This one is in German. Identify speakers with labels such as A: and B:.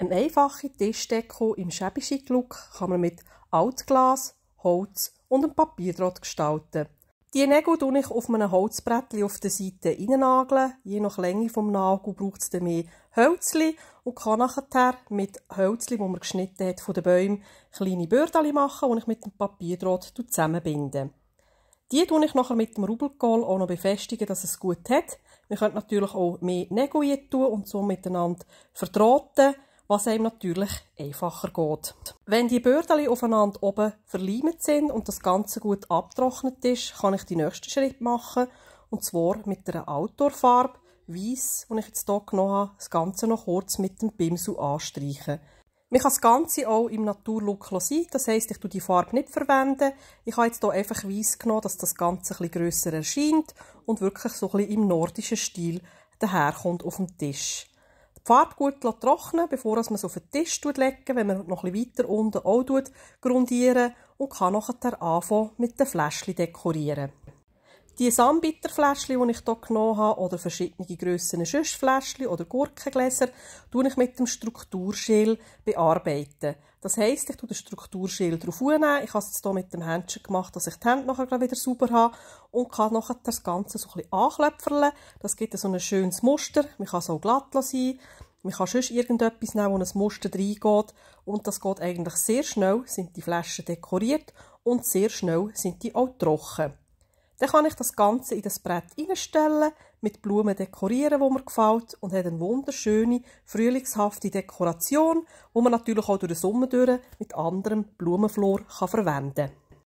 A: Eine einfache Tischdeko im schäbischen Look kann man mit Altglas, Holz und einem Papierdraht gestalten. Die Nägel tue ich auf einem Holzbrett auf der Seite reinnageln. Je nach Länge vom Nagel braucht es dann mehr Hölzli und kann nachher mit Hölzli, die man geschnitten hat von den Bäumen, kleine Bürdali machen, die ich mit dem Papierdraht zusammenbinde. Die tue ich nachher mit dem Rubelkohl auch noch befestigen, dass es gut hat. Man könnte natürlich auch mehr Nägel tun und so miteinander verdrahten was einem natürlich einfacher geht. Wenn die Bördeli aufeinander oben verleimt sind und das Ganze gut abtrocknet ist, kann ich den nächsten Schritt machen und zwar mit einer Outdoor-Farbe, Weiss, die ich jetzt hier genommen habe, das Ganze noch kurz mit dem Bimsu anstreichen. Man kann das Ganze auch im Naturlook lassen, das heisst, ich tue die Farbe nicht verwenden. Ich habe jetzt hier einfach Weiss genommen, dass das Ganze etwas grösser erscheint und wirklich so ein bisschen im nordischen Stil daherkommt auf dem Tisch. Farbe gut trocknen bevor man es auf den Tisch legt, wenn man noch ein weiter unten auch grundieren und kann nachher anfangen mit den Fläschchen dekorieren. Die Sambiterfläschchen, die ich hier genommen habe, oder verschiedene Grössen Schüssfläschchen oder Gurkengläser, tue ich mit dem Strukturschäl bearbeiten. Das heisst, ich tue den Strukturschäl drauf nehmen. Ich habe es jetzt hier mit dem Händchen gemacht, dass ich die Hände nachher wieder sauber habe und kann nachher das Ganze so ein bisschen anklöpferlen. Das gibt so ein schönes Muster. Man kann es auch glatt sein man kann sonst irgendetwas nehmen, wo ein Muster reingeht und das geht eigentlich sehr schnell, sind die Flaschen dekoriert und sehr schnell sind die auch trocken. Dann kann ich das Ganze in das Brett einstellen, mit Blumen dekorieren, wo mir gefällt und hat eine wunderschöne, frühlingshafte Dekoration, wo man natürlich auch durch den Sommer durch mit anderem Blumenflor kann verwenden kann.